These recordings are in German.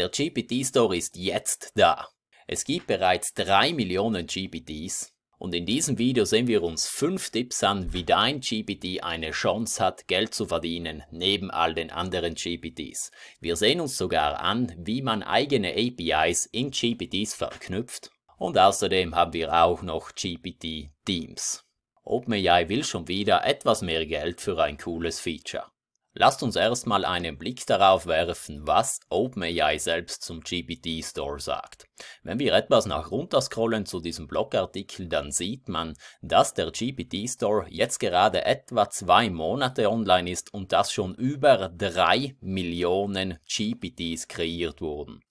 Der GPT-Store ist jetzt da. Es gibt bereits 3 Millionen GPTs und in diesem Video sehen wir uns 5 Tipps an, wie dein GPT eine Chance hat, Geld zu verdienen, neben all den anderen GPTs. Wir sehen uns sogar an, wie man eigene APIs in GPTs verknüpft und außerdem haben wir auch noch GPT-Teams. OpenAI will schon wieder etwas mehr Geld für ein cooles Feature. Lasst uns erstmal einen Blick darauf werfen, was OpenAI selbst zum GPT Store sagt. Wenn wir etwas nach runterscrollen zu diesem Blogartikel, dann sieht man, dass der GPT Store jetzt gerade etwa zwei Monate online ist und dass schon über drei Millionen GPTs kreiert wurden.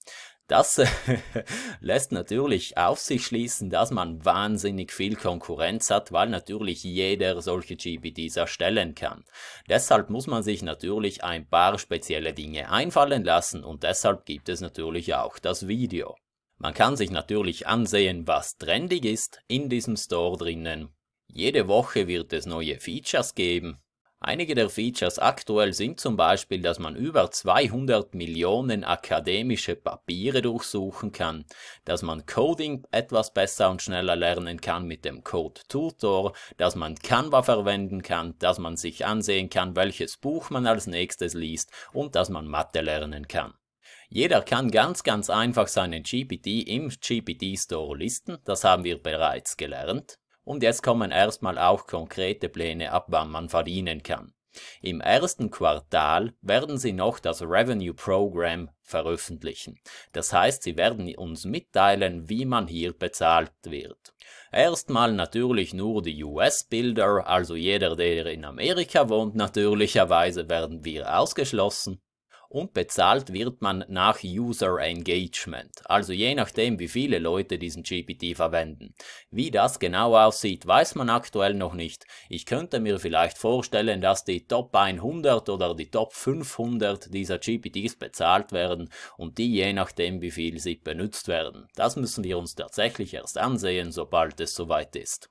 Das lässt natürlich auf sich schließen, dass man wahnsinnig viel Konkurrenz hat, weil natürlich jeder solche GPTs erstellen kann. Deshalb muss man sich natürlich ein paar spezielle Dinge einfallen lassen und deshalb gibt es natürlich auch das Video. Man kann sich natürlich ansehen, was trendig ist in diesem Store drinnen. Jede Woche wird es neue Features geben Einige der Features aktuell sind zum Beispiel, dass man über 200 Millionen akademische Papiere durchsuchen kann, dass man Coding etwas besser und schneller lernen kann mit dem Code Tutor, dass man Canva verwenden kann, dass man sich ansehen kann, welches Buch man als nächstes liest und dass man Mathe lernen kann. Jeder kann ganz, ganz einfach seinen GPT im GPT Store listen, das haben wir bereits gelernt. Und jetzt kommen erstmal auch konkrete Pläne, ab wann man verdienen kann. Im ersten Quartal werden sie noch das Revenue Program veröffentlichen. Das heißt, sie werden uns mitteilen, wie man hier bezahlt wird. Erstmal natürlich nur die US-Builder, also jeder, der in Amerika wohnt, natürlicherweise werden wir ausgeschlossen und bezahlt wird man nach User Engagement, also je nachdem, wie viele Leute diesen GPT verwenden. Wie das genau aussieht, weiß man aktuell noch nicht. Ich könnte mir vielleicht vorstellen, dass die Top 100 oder die Top 500 dieser GPTs bezahlt werden und die je nachdem, wie viel sie benutzt werden. Das müssen wir uns tatsächlich erst ansehen, sobald es soweit ist.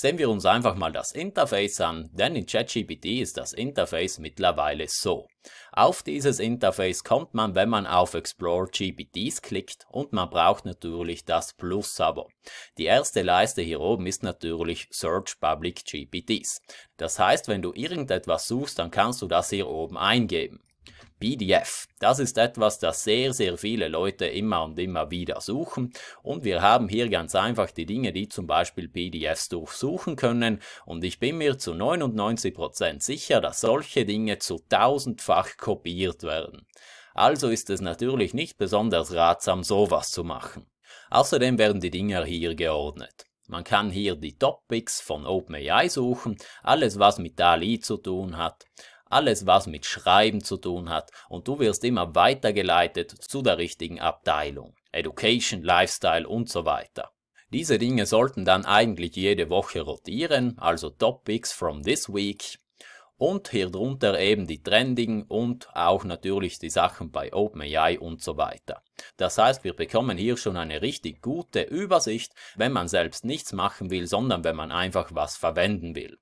Sehen wir uns einfach mal das Interface an, denn in ChatGPT ist das Interface mittlerweile so. Auf dieses Interface kommt man, wenn man auf Explore GPTs klickt und man braucht natürlich das Plus-Abo. Die erste Leiste hier oben ist natürlich Search Public GPTs. Das heißt, wenn du irgendetwas suchst, dann kannst du das hier oben eingeben. PDF. Das ist etwas, das sehr, sehr viele Leute immer und immer wieder suchen. Und wir haben hier ganz einfach die Dinge, die zum Beispiel PDFs durchsuchen können. Und ich bin mir zu 99% sicher, dass solche Dinge zu tausendfach kopiert werden. Also ist es natürlich nicht besonders ratsam, sowas zu machen. Außerdem werden die Dinger hier geordnet. Man kann hier die Topics von OpenAI suchen, alles was mit DALI zu tun hat alles was mit Schreiben zu tun hat und du wirst immer weitergeleitet zu der richtigen Abteilung. Education, Lifestyle und so weiter. Diese Dinge sollten dann eigentlich jede Woche rotieren, also Topics from this week. Und hier drunter eben die Trending und auch natürlich die Sachen bei OpenAI und so weiter. Das heißt, wir bekommen hier schon eine richtig gute Übersicht, wenn man selbst nichts machen will, sondern wenn man einfach was verwenden will.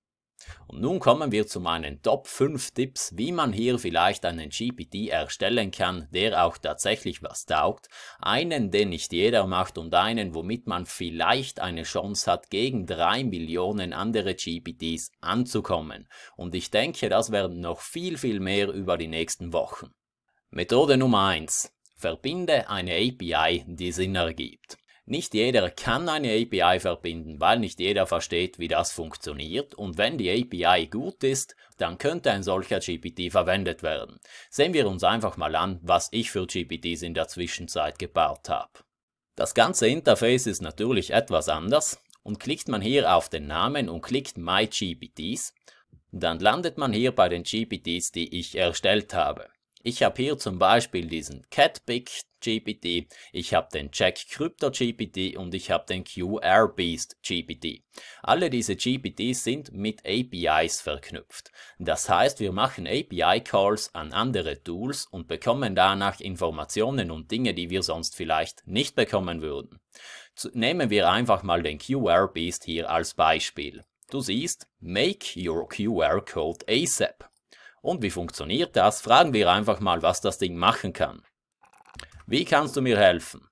Und nun kommen wir zu meinen Top 5 Tipps, wie man hier vielleicht einen GPT erstellen kann, der auch tatsächlich was taugt, einen, den nicht jeder macht und einen, womit man vielleicht eine Chance hat, gegen 3 Millionen andere GPTs anzukommen. Und ich denke, das werden noch viel, viel mehr über die nächsten Wochen. Methode Nummer 1. Verbinde eine API, die Sinn ergibt. Nicht jeder kann eine API verbinden, weil nicht jeder versteht, wie das funktioniert und wenn die API gut ist, dann könnte ein solcher GPT verwendet werden. Sehen wir uns einfach mal an, was ich für GPTs in der Zwischenzeit gebaut habe. Das ganze Interface ist natürlich etwas anders und klickt man hier auf den Namen und klickt My GPTs, dann landet man hier bei den GPTs, die ich erstellt habe. Ich habe hier zum Beispiel diesen Catbig GPT, ich habe den Jack Crypto GPT und ich habe den QR Beast GPT. Alle diese GPTs sind mit APIs verknüpft. Das heißt, wir machen API-Calls an andere Tools und bekommen danach Informationen und Dinge, die wir sonst vielleicht nicht bekommen würden. Nehmen wir einfach mal den QR Beast hier als Beispiel. Du siehst, make your QR Code ASAP. Und wie funktioniert das? Fragen wir einfach mal, was das Ding machen kann. Wie kannst du mir helfen?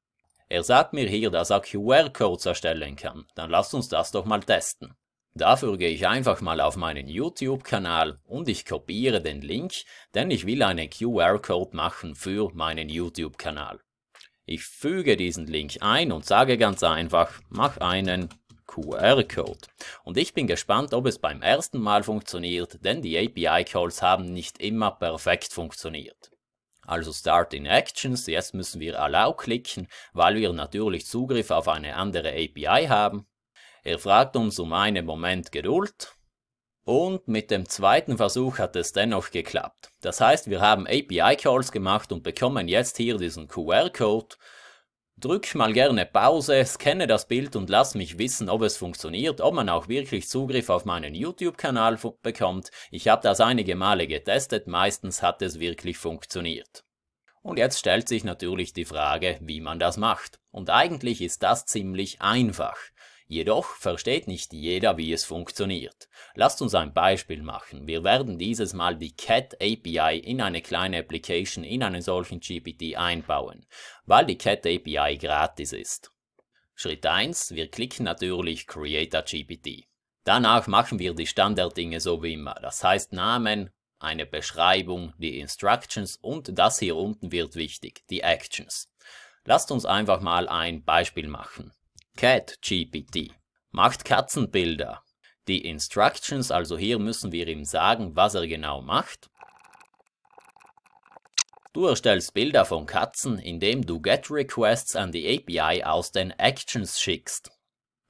Er sagt mir hier, dass er QR-Codes erstellen kann. Dann lasst uns das doch mal testen. Dafür gehe ich einfach mal auf meinen YouTube-Kanal und ich kopiere den Link, denn ich will einen QR-Code machen für meinen YouTube-Kanal. Ich füge diesen Link ein und sage ganz einfach, mach einen QR-Code. Und ich bin gespannt, ob es beim ersten Mal funktioniert, denn die API-Calls haben nicht immer perfekt funktioniert. Also Start in Actions, jetzt müssen wir Allow klicken, weil wir natürlich Zugriff auf eine andere API haben. Er fragt uns um einen Moment Geduld. Und mit dem zweiten Versuch hat es dennoch geklappt. Das heißt, wir haben API-Calls gemacht und bekommen jetzt hier diesen QR-Code Drück mal gerne Pause, scanne das Bild und lass mich wissen, ob es funktioniert, ob man auch wirklich Zugriff auf meinen YouTube-Kanal bekommt. Ich habe das einige Male getestet, meistens hat es wirklich funktioniert. Und jetzt stellt sich natürlich die Frage, wie man das macht. Und eigentlich ist das ziemlich einfach. Jedoch versteht nicht jeder, wie es funktioniert. Lasst uns ein Beispiel machen. Wir werden dieses Mal die Cat API in eine kleine Application in einen solchen GPT einbauen, weil die Cat API gratis ist. Schritt 1. Wir klicken natürlich Create a GPT. Danach machen wir die Standarddinge so wie immer, das heißt Namen, eine Beschreibung, die Instructions und das hier unten wird wichtig, die Actions. Lasst uns einfach mal ein Beispiel machen. CatGPT macht Katzenbilder. Die Instructions, also hier müssen wir ihm sagen, was er genau macht. Du erstellst Bilder von Katzen, indem du GET-Requests an die API aus den Actions schickst.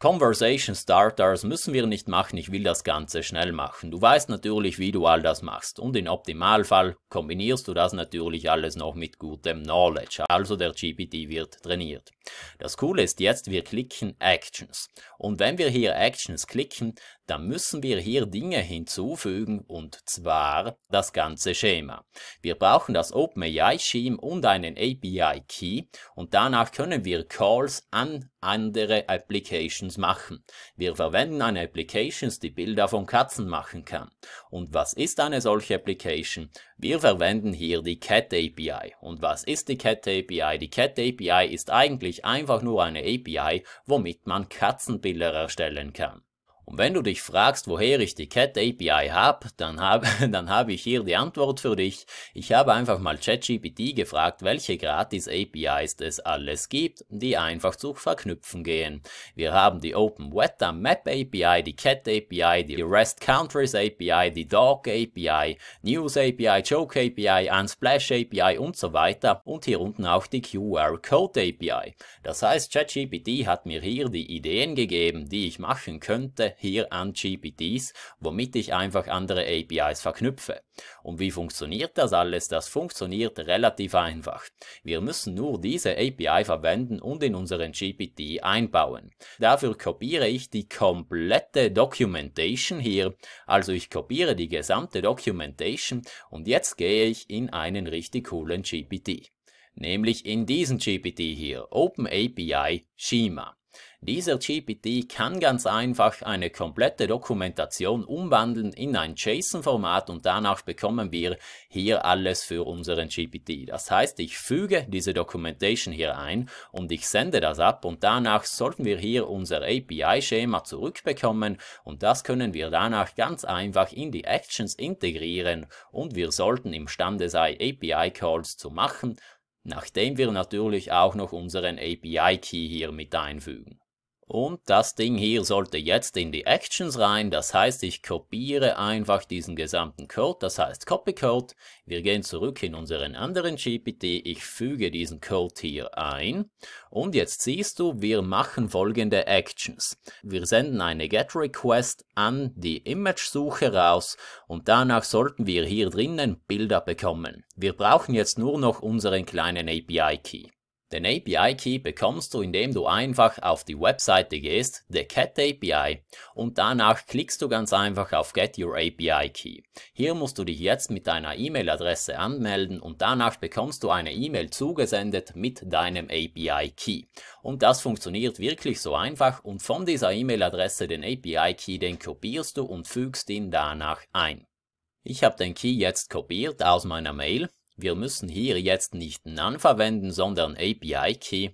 Conversation Starters müssen wir nicht machen, ich will das Ganze schnell machen. Du weißt natürlich, wie du all das machst und im Optimalfall kombinierst du das natürlich alles noch mit gutem Knowledge, also der GPT wird trainiert. Das Coole ist jetzt, wir klicken Actions und wenn wir hier Actions klicken, dann müssen wir hier Dinge hinzufügen und zwar das ganze Schema. Wir brauchen das OpenAI-Scheme und einen API-Key und danach können wir Calls an andere Applications machen. Wir verwenden eine Application, die Bilder von Katzen machen kann. Und was ist eine solche Application? Wir verwenden hier die Cat API. Und was ist die Cat API? Die Cat API ist eigentlich einfach nur eine API, womit man Katzenbilder erstellen kann. Und wenn du dich fragst, woher ich die Cat API habe, dann habe dann hab ich hier die Antwort für dich. Ich habe einfach mal ChatGPT gefragt, welche gratis APIs es alles gibt, die einfach zu verknüpfen gehen. Wir haben die Open Weta Map API, die Cat API, die REST Countries API, die Dog API, News API, Joke API, Unsplash API und so weiter und hier unten auch die QR Code API. Das heißt, ChatGPT hat mir hier die Ideen gegeben, die ich machen könnte, hier an GPTs, womit ich einfach andere APIs verknüpfe. Und wie funktioniert das alles? Das funktioniert relativ einfach. Wir müssen nur diese API verwenden und in unseren GPT einbauen. Dafür kopiere ich die komplette Documentation hier, also ich kopiere die gesamte Documentation und jetzt gehe ich in einen richtig coolen GPT nämlich in diesen GPT hier, OpenAPI Schema. Dieser GPT kann ganz einfach eine komplette Dokumentation umwandeln in ein JSON-Format und danach bekommen wir hier alles für unseren GPT. Das heißt, ich füge diese Documentation hier ein und ich sende das ab und danach sollten wir hier unser API-Schema zurückbekommen und das können wir danach ganz einfach in die Actions integrieren und wir sollten imstande sein, API-Calls zu machen, nachdem wir natürlich auch noch unseren API-Key hier mit einfügen. Und das Ding hier sollte jetzt in die Actions rein, das heißt, ich kopiere einfach diesen gesamten Code, das heißt Copy Code. Wir gehen zurück in unseren anderen GPT, ich füge diesen Code hier ein. Und jetzt siehst du, wir machen folgende Actions. Wir senden eine Get Request an die Image-Suche raus und danach sollten wir hier drinnen Bilder bekommen. Wir brauchen jetzt nur noch unseren kleinen API-Key. Den API-Key bekommst du, indem du einfach auf die Webseite gehst, der Cat API, und danach klickst du ganz einfach auf Get Your API Key. Hier musst du dich jetzt mit deiner E-Mail-Adresse anmelden und danach bekommst du eine E-Mail zugesendet mit deinem API-Key. Und das funktioniert wirklich so einfach und von dieser E-Mail-Adresse den API-Key, den kopierst du und fügst ihn danach ein. Ich habe den Key jetzt kopiert aus meiner Mail wir müssen hier jetzt nicht None verwenden, sondern API Key.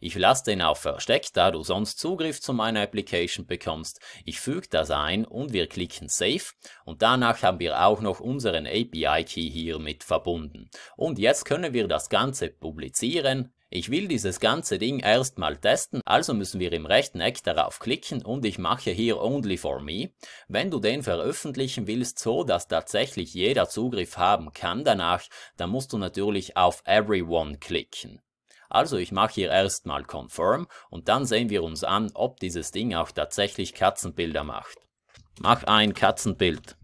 Ich lasse den auf versteckt, da du sonst Zugriff zu meiner Application bekommst. Ich füge das ein und wir klicken Save und danach haben wir auch noch unseren API Key hier mit verbunden. Und jetzt können wir das Ganze publizieren, ich will dieses ganze Ding erstmal testen, also müssen wir im rechten Eck darauf klicken und ich mache hier Only for Me. Wenn du den veröffentlichen willst, so dass tatsächlich jeder Zugriff haben kann danach, dann musst du natürlich auf Everyone klicken. Also ich mache hier erstmal Confirm und dann sehen wir uns an, ob dieses Ding auch tatsächlich Katzenbilder macht. Mach ein Katzenbild.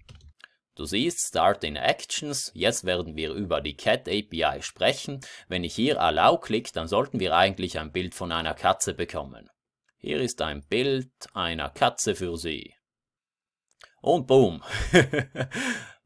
Du siehst Start in Actions, jetzt werden wir über die Cat API sprechen. Wenn ich hier Allow klicke, dann sollten wir eigentlich ein Bild von einer Katze bekommen. Hier ist ein Bild einer Katze für Sie. Und boom.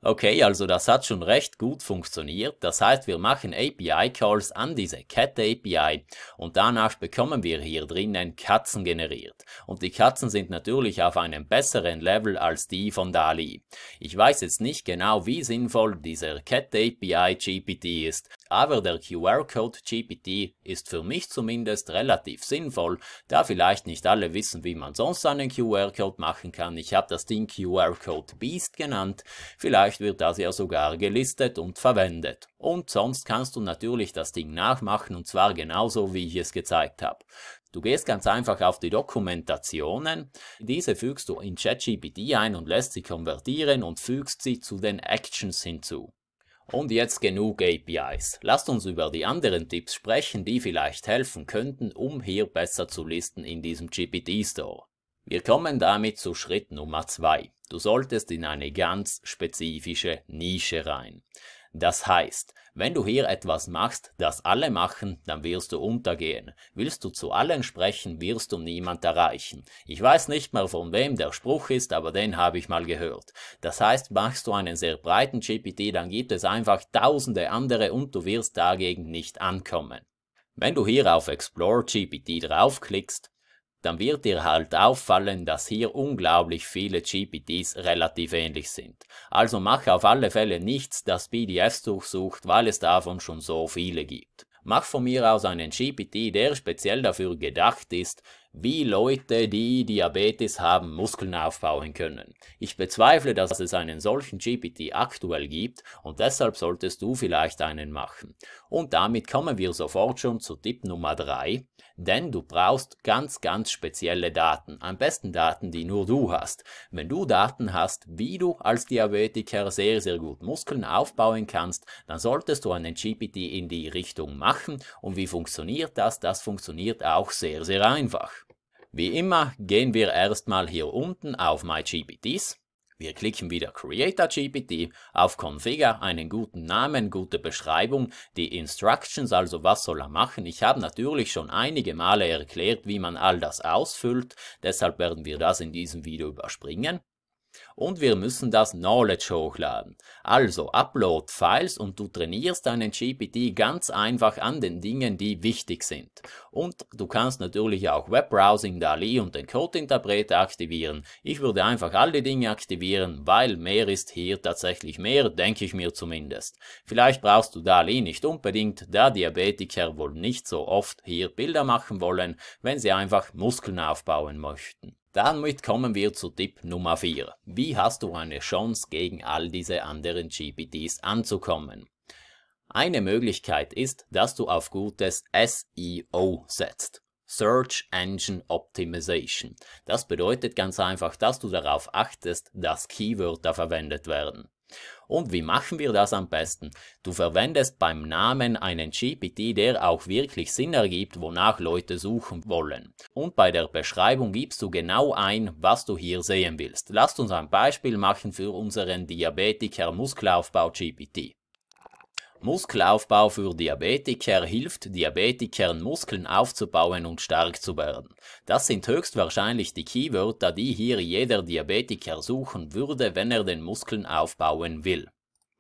Okay, also das hat schon recht gut funktioniert. Das heißt, wir machen API-Calls an diese Cat-API und danach bekommen wir hier drinnen Katzen generiert. Und die Katzen sind natürlich auf einem besseren Level als die von DALI. Ich weiß jetzt nicht genau, wie sinnvoll dieser Cat-API GPT ist, aber der QR-Code GPT ist für mich zumindest relativ sinnvoll, da vielleicht nicht alle wissen, wie man sonst einen QR-Code machen kann. Ich habe das Ding QR-Code Beast genannt. Vielleicht Vielleicht wird das ja sogar gelistet und verwendet. Und sonst kannst du natürlich das Ding nachmachen und zwar genauso, wie ich es gezeigt habe. Du gehst ganz einfach auf die Dokumentationen, diese fügst du in ChatGPT ein und lässt sie konvertieren und fügst sie zu den Actions hinzu. Und jetzt genug APIs. Lasst uns über die anderen Tipps sprechen, die vielleicht helfen könnten, um hier besser zu listen in diesem GPT Store. Wir kommen damit zu Schritt Nummer zwei. Du solltest in eine ganz spezifische Nische rein. Das heißt, wenn du hier etwas machst, das alle machen, dann wirst du untergehen. Willst du zu allen sprechen, wirst du niemand erreichen. Ich weiß nicht mehr von wem der Spruch ist, aber den habe ich mal gehört. Das heißt, machst du einen sehr breiten GPT, dann gibt es einfach tausende andere und du wirst dagegen nicht ankommen. Wenn du hier auf Explore GPT draufklickst, dann wird dir halt auffallen, dass hier unglaublich viele GPTs relativ ähnlich sind. Also mach auf alle Fälle nichts, das PDFs durchsucht, weil es davon schon so viele gibt. Mach von mir aus einen GPT, der speziell dafür gedacht ist, wie Leute, die Diabetes haben, Muskeln aufbauen können. Ich bezweifle, dass es einen solchen GPT aktuell gibt und deshalb solltest du vielleicht einen machen. Und damit kommen wir sofort schon zu Tipp Nummer 3 denn du brauchst ganz, ganz spezielle Daten, am besten Daten, die nur du hast. Wenn du Daten hast, wie du als Diabetiker sehr, sehr gut Muskeln aufbauen kannst, dann solltest du einen GPT in die Richtung machen. Und wie funktioniert das? Das funktioniert auch sehr, sehr einfach. Wie immer gehen wir erstmal hier unten auf MyGPTs wir klicken wieder Creator GPT, auf Configure einen guten Namen, gute Beschreibung, die Instructions, also was soll er machen. Ich habe natürlich schon einige Male erklärt, wie man all das ausfüllt, deshalb werden wir das in diesem Video überspringen und wir müssen das Knowledge hochladen. Also upload Files und du trainierst deinen GPT ganz einfach an den Dingen, die wichtig sind. Und du kannst natürlich auch Webbrowsing, DALI und den Code-Interpreter aktivieren. Ich würde einfach all die Dinge aktivieren, weil mehr ist hier tatsächlich mehr, denke ich mir zumindest. Vielleicht brauchst du DALI nicht unbedingt, da Diabetiker wohl nicht so oft hier Bilder machen wollen, wenn sie einfach Muskeln aufbauen möchten. Damit kommen wir zu Tipp Nummer 4. Wie hast du eine Chance gegen all diese anderen GPTs anzukommen? Eine Möglichkeit ist, dass du auf gutes SEO setzt. Search Engine Optimization. Das bedeutet ganz einfach, dass du darauf achtest, dass Keywörter verwendet werden. Und wie machen wir das am besten? Du verwendest beim Namen einen GPT, der auch wirklich Sinn ergibt, wonach Leute suchen wollen. Und bei der Beschreibung gibst du genau ein, was du hier sehen willst. Lasst uns ein Beispiel machen für unseren Diabetiker Muskelaufbau GPT. Muskelaufbau für Diabetiker hilft Diabetikern Muskeln aufzubauen und stark zu werden. Das sind höchstwahrscheinlich die Keywörter, die hier jeder Diabetiker suchen würde, wenn er den Muskeln aufbauen will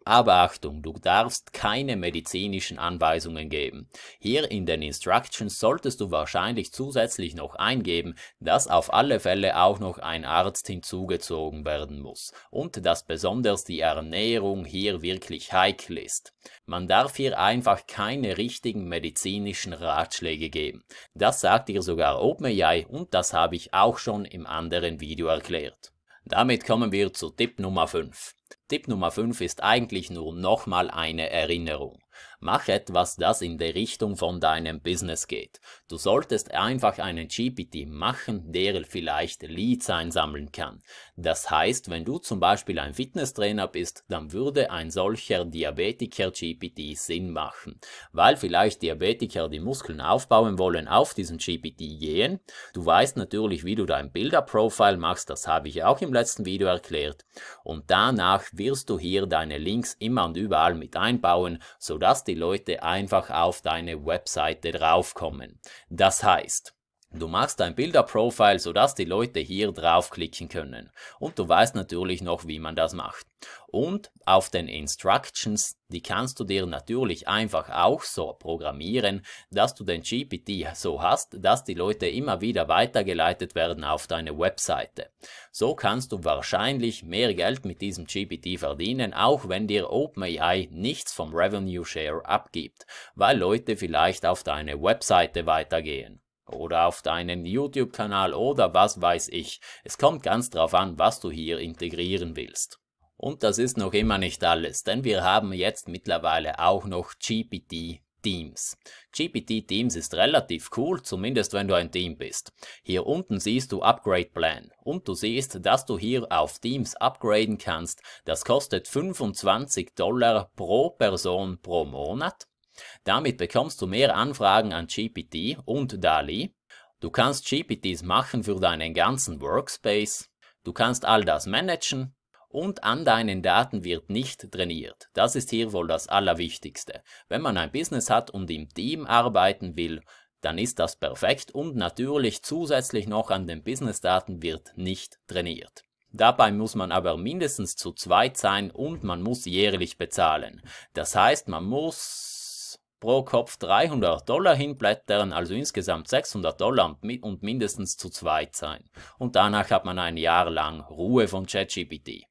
aber Achtung, du darfst keine medizinischen Anweisungen geben. Hier in den Instructions solltest du wahrscheinlich zusätzlich noch eingeben, dass auf alle Fälle auch noch ein Arzt hinzugezogen werden muss und dass besonders die Ernährung hier wirklich heikel ist. Man darf hier einfach keine richtigen medizinischen Ratschläge geben. Das sagt dir sogar OpenAI und das habe ich auch schon im anderen Video erklärt. Damit kommen wir zu Tipp Nummer 5. Tipp Nummer 5 ist eigentlich nur nochmal eine Erinnerung Mach etwas, das in die Richtung von deinem Business geht. Du solltest einfach einen GPT machen, der vielleicht Leads einsammeln kann. Das heißt, wenn du zum Beispiel ein Fitnesstrainer bist, dann würde ein solcher Diabetiker-GPT Sinn machen, weil vielleicht Diabetiker, die Muskeln aufbauen wollen, auf diesen GPT gehen. Du weißt natürlich, wie du dein Bilderprofil machst, das habe ich auch im letzten Video erklärt. Und danach wirst du hier deine Links immer und überall mit einbauen, sodass dass die Leute einfach auf deine Webseite draufkommen. Das heißt, Du machst ein Bilderprofil, sodass die Leute hier draufklicken können. Und du weißt natürlich noch, wie man das macht. Und auf den Instructions, die kannst du dir natürlich einfach auch so programmieren, dass du den GPT so hast, dass die Leute immer wieder weitergeleitet werden auf deine Webseite. So kannst du wahrscheinlich mehr Geld mit diesem GPT verdienen, auch wenn dir OpenAI nichts vom Revenue Share abgibt, weil Leute vielleicht auf deine Webseite weitergehen oder auf deinen YouTube-Kanal oder was weiß ich. Es kommt ganz drauf an, was du hier integrieren willst. Und das ist noch immer nicht alles, denn wir haben jetzt mittlerweile auch noch GPT Teams. GPT Teams ist relativ cool, zumindest wenn du ein Team bist. Hier unten siehst du Upgrade Plan und du siehst, dass du hier auf Teams upgraden kannst. Das kostet 25 Dollar pro Person pro Monat damit bekommst du mehr Anfragen an GPT und DALI. Du kannst GPTs machen für deinen ganzen Workspace. Du kannst all das managen. Und an deinen Daten wird nicht trainiert. Das ist hier wohl das Allerwichtigste. Wenn man ein Business hat und im Team arbeiten will, dann ist das perfekt und natürlich zusätzlich noch an den Business-Daten wird nicht trainiert. Dabei muss man aber mindestens zu zweit sein und man muss jährlich bezahlen. Das heißt, man muss pro Kopf 300 Dollar hinblättern, also insgesamt 600 Dollar und mindestens zu zweit sein. Und danach hat man ein Jahr lang Ruhe von ChatGPT.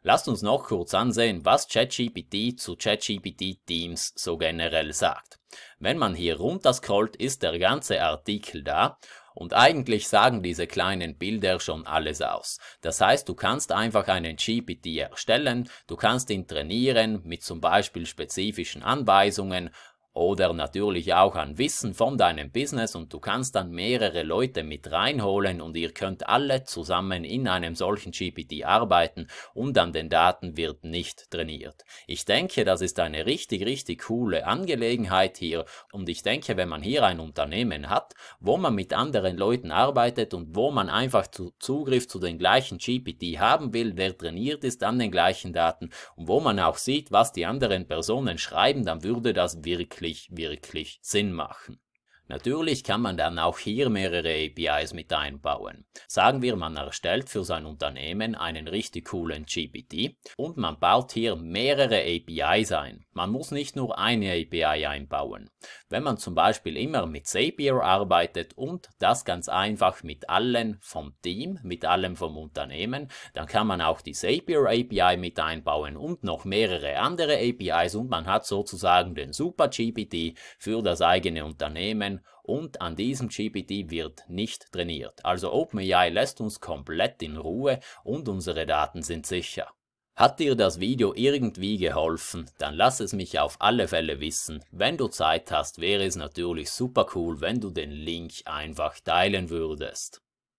Lasst uns noch kurz ansehen, was ChatGPT zu ChatGPT Teams so generell sagt. Wenn man hier runter scrollt, ist der ganze Artikel da und eigentlich sagen diese kleinen Bilder schon alles aus. Das heißt, du kannst einfach einen GPT erstellen, du kannst ihn trainieren mit zum Beispiel spezifischen Anweisungen, oder natürlich auch an Wissen von deinem Business und du kannst dann mehrere Leute mit reinholen und ihr könnt alle zusammen in einem solchen GPT arbeiten und an den Daten wird nicht trainiert. Ich denke, das ist eine richtig, richtig coole Angelegenheit hier und ich denke, wenn man hier ein Unternehmen hat, wo man mit anderen Leuten arbeitet und wo man einfach zu Zugriff zu den gleichen GPT haben will, der trainiert ist an den gleichen Daten und wo man auch sieht, was die anderen Personen schreiben, dann würde das wirklich wirklich, wirklich Sinn machen. Natürlich kann man dann auch hier mehrere APIs mit einbauen. Sagen wir, man erstellt für sein Unternehmen einen richtig coolen GPT und man baut hier mehrere APIs ein. Man muss nicht nur eine API einbauen. Wenn man zum Beispiel immer mit Zapier arbeitet und das ganz einfach mit allen vom Team, mit allem vom Unternehmen, dann kann man auch die Zapier API mit einbauen und noch mehrere andere APIs und man hat sozusagen den Super GPT für das eigene Unternehmen und an diesem GPT wird nicht trainiert. Also OpenAI lässt uns komplett in Ruhe und unsere Daten sind sicher. Hat dir das Video irgendwie geholfen, dann lass es mich auf alle Fälle wissen. Wenn du Zeit hast, wäre es natürlich super cool, wenn du den Link einfach teilen würdest.